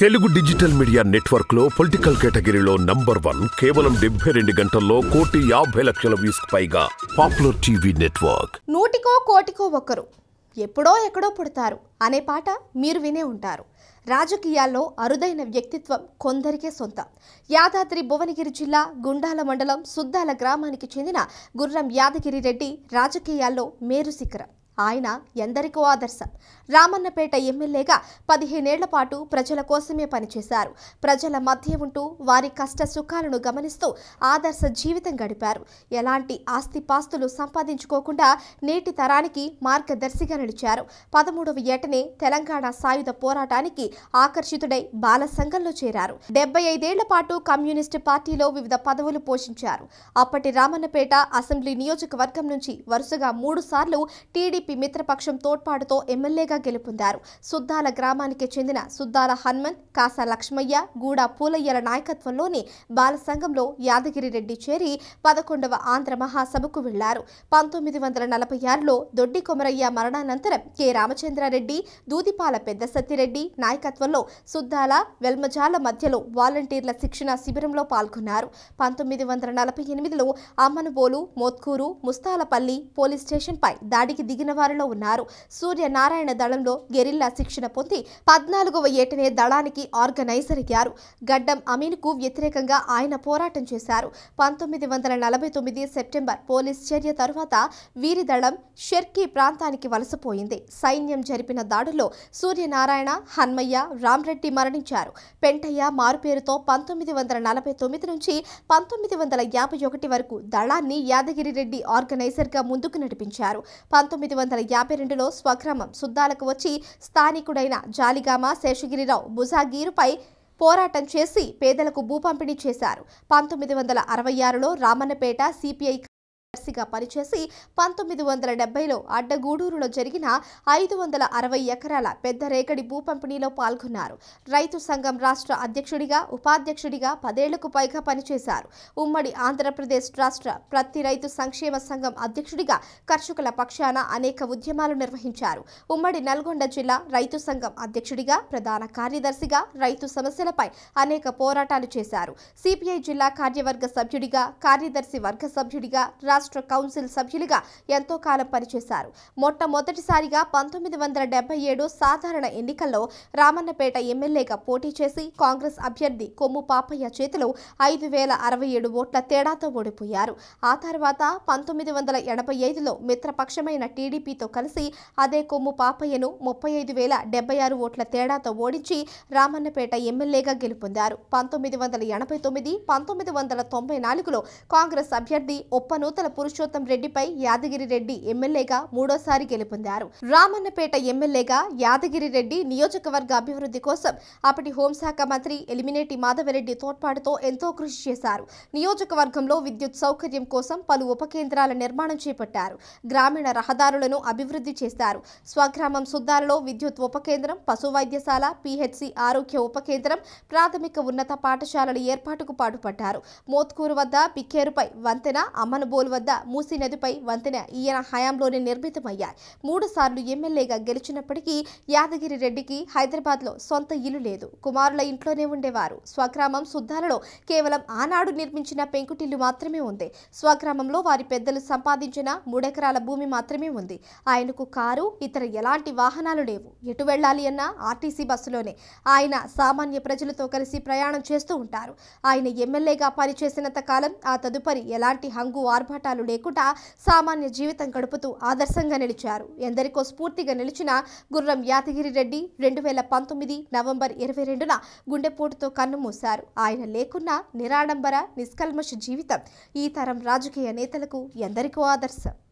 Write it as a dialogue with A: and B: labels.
A: Telugu digital media network లో political కేటగిరీలో number one కేవలం డెబ్బై రెండు గంటల్లో కోటి యాభై లక్షల వ్యూస్ పైగా పాపులర్ టీవీ నెట్వర్క్ నూటికో కోటికో ఒకరు ఎప్పుడో ఎక్కడో పుడతారు అనే పాట మీరు వినే ఉంటారు రాజకీయాల్లో అరుదైన వ్యక్తిత్వం కొందరికే సొంత యాదాద్రి భువనగిరి జిల్లా గుండాల మండలం సుద్దాల గ్రామానికి చెందిన గుర్రం యాదగిరి రెడ్డి రాజకీయాల్లో మేరు శిఖరం ఆయన ఎందరికో ఆదర్శం రామన్నపేట ఎమ్మెల్యేగా పదిహేనేళ్ల పాటు ప్రజల కోసమే పనిచేశారు ప్రజల మధ్య ఉంటూ వారి కష్ట సుఖాలను గమనిస్తూ ఆదర్శ జీవితం గడిపారు ఎలాంటి ఆస్తిపాస్తులు సంపాదించుకోకుండా నేటి తరానికి మార్గదర్శిగా నిలిచారు పదమూడవ ఏటనే తెలంగాణ సాయుధ పోరాటానికి ఆకర్షితుడై బాల సంఘంలో చేరారు డెబ్బై ఐదేళ్ల పాటు కమ్యూనిస్టు పార్టీలో వివిధ పదవులు పోషించారు అప్పటి రామన్నపేట అసెంబ్లీ నియోజకవర్గం నుంచి వరుసగా మూడు సార్లు టీడీపీ టీడీపీ మిత్రపక్షం తోడ్పాటుతో ఎమ్మెల్యేగా గెలుపొందారు సుద్దాల గ్రామానికి చెందిన సుద్దాల హన్మన్ కాసా లక్ష్మయ్య గూడ పూలయ్యల నాయకత్వంలోని బాల సంఘంలో యాదగిరి రెడ్డి చేరి పదకొండవ ఆంధ్ర మహాసభకు వెళ్లారు పంతొమ్మిది వందల నలభై ఆరులో దొడ్డి కొమరయ్య మరణానంతరం కె రామచంద్రారెడ్డి దూదిపాల పెద్ద సత్తిరెడ్డి నాయకత్వంలో సుద్దాల వెల్మజాల మధ్యలో వాలంటీర్ల శిక్షణ శిబిరంలో పాల్గొన్నారు పంతొమ్మిది వందల నలభై ఎనిమిదిలో అమ్మనుబోలు మోత్కూరు ముస్తాలపల్లి పోలీస్ స్టేషన్పై దాడికి దిగిన శిబిరవారిలో ఉన్నారు సూర్యనారాయణ దళంలో గెరిల్లా శిక్షణ పొంది పద్నాలుగవ ఏటనే దళానికి ఆర్గనైజర్ అయ్యారు గడ్డం అమీన్కు వ్యతిరేకంగా ఆయన పోరాటం చేశారు పంతొమ్మిది వందల నలభై తొమ్మిది సెప్టెంబర్ పోలీస్ చర్య తరువాత వీరి దళం షెర్కీ ప్రాంతానికి వలసపోయింది సైన్యం జరిపిన దాడుల్లో సూర్యనారాయణ హన్మయ్య రామ్రెడ్డి మరణించారు పెంటయ్య మారుపేరుతో పంతొమ్మిది వందల నలభై తొమ్మిది నుంచి పంతొమ్మిది వందల యాభై ఒకటి వరకు దళాన్ని యాదగిరి రెడ్డి ఆర్గనైజర్గా ముందుకు నడిపించారు పంతొమ్మిది వందల యాభై రెండులో స్వగ్రామం సుద్దాలకు వచ్చి స్థానికుడైన జాలిగామ శేషగిరిరావు ముజాగీరుపై పోరాటం చేసి పేదలకు భూ పంపిణీ చేశారు పంతొమ్మిది వందల అరవై ఆరులో రామన్నపేట సిపిఐ దర్శిగా పనిచేసి పంతొమ్మిది వందల డెబ్బైలో అడ్డగూడూరులో జరిగిన ఐదు వందల అరవై ఎకరాల పెద్ద రేగడి భూ పంపిణీలో పాల్గొన్నారు రైతు సంఘం రాష్ట్ర అధ్యక్షుడిగా ఉపాధ్యక్షుడిగా పదేళ్లకు పైగా పనిచేశారు ఉమ్మడి ఆంధ్రప్రదేశ్ రాష్ట్ర ప్రతి రైతు సంక్షేమ సంఘం అధ్యక్షుడిగా కర్షకుల పక్షాన అనేక ఉద్యమాలు నిర్వహించారు ఉమ్మడి నల్గొండ జిల్లా రైతు సంఘం అధ్యక్షుడిగా ప్రధాన కార్యదర్శిగా రైతు సమస్యలపై అనేక పోరాటాలు చేశారు సిపిఐ జిల్లా కార్యవర్గ సభ్యుడిగా కార్యదర్శి వర్గ సభ్యుడిగా రాష్ట్ర కౌన్సిల్ సభ్యులుగా ఎంతో కాలం పనిచేశారు మొట్టమొదటిసారిగా పంతొమ్మిది వందల డెబ్బై ఏడు సాధారణ ఎన్నికల్లో రామన్నపేట ఎమ్మెల్యేగా పోటీ చేసి కాంగ్రెస్ అభ్యర్థి కొమ్ము పాపయ్య చేతిలో ఐదు వేల అరవై ఏడు ఓట్ల తేడాతో ఓడిపోయారు ఆ తర్వాత పంతొమ్మిది వందల ఎనభై ఐదులో మిత్రపక్షమైన టీడీపీతో కలిసి అదే కొమ్ము పాపయ్యను ముప్పై ఐదు వేల డెబ్బై ఆరు ఓట్ల తేడాతో ఓడించి రామన్నపేట ఎమ్మెల్యేగా గెలుపొందారు పంతొమ్మిది వందల ఎనభై తొమ్మిది పంతొమ్మిది వందల తొంభై నాలుగులో కాంగ్రెస్ అభ్యర్థి ఒప్పనూతల పురుషోత్తం రెడ్డిపై యాదగిరి రెడ్డి ఎమ్మెల్యేగా మూడోసారి గెలుపొందారు రామన్నపేట ఎమ్మెల్యేగా యాదగిరి రెడ్డి నియోజకవర్గ అభివృద్ధి కోసం అప్పటి హోంశాఖ మంత్రి ఎలిమినేటి మాధవరెడ్డి తోడ్పాటుతో ఎంతో కృషి చేశారు నియోజకవర్గంలో విద్యుత్ సౌకర్యం కోసం పలు ఉప కేంద్రాల నిర్మాణం చేపట్టారు గ్రామీణ రహదారులను అభివృద్ధి చేశారు స్వగ్రామం సుద్దాలలో విద్యుత్ ఉప కేంద్రం పశు వైద్యశాల పిహెచ్సి ఆరోగ్య ఉప కేంద్రం ప్రాథమిక ఉన్నత పాఠశాలల ఏర్పాటుకు పాటుపడ్డారు మోత్కూరు వద్ద పిక్కేరుపై వంతెన అమ్మనబోలు వద్ద మూసీ నదిపై వంతెన ఈయన హయాంలోనే నిర్మితమయ్యాయి సార్లు ఎమ్మెల్యేగా గెలిచినప్పటికీ యాదగిరి రెడ్డికి హైదరాబాద్లో సొంత ఇల్లు లేదు కుమారుల ఇంట్లోనే ఉండేవారు స్వగ్రామం సుద్దాలలో కేవలం ఆనాడు నిర్మించిన పెంకుటిల్లు మాత్రమే ఉంది స్వగ్రామంలో వారి పెద్దలు సంపాదించిన మూడెకరాల భూమి మాత్రమే ఉంది ఆయనకు కారు ఇతర ఎలాంటి వాహనాలు లేవు ఎటు వెళ్ళాలి అన్నా ఆర్టీసీ బస్సులోనే ఆయన సామాన్య ప్రజలతో కలిసి ప్రయాణం చేస్తూ ఉంటారు ఆయన ఎమ్మెల్యేగా పనిచేసినంత కాలం ఆ తదుపరి ఎలాంటి హంగు ఆర్భాట ఆటంకాలు లేకుండా సామాన్య జీవితం గడుపుతూ ఆదర్శంగా నిలిచారు ఎందరికో స్ఫూర్తిగా నిలిచిన గుర్రం యాదగిరి రెడ్డి రెండు వేల పంతొమ్మిది నవంబర్ ఇరవై రెండున గుండెపోటుతో కన్నుమూశారు ఆయన లేకున్నా నిరాడంబర నిష్కల్మష జీవితం ఈ తరం రాజకీయ నేతలకు ఎందరికో ఆదర్శం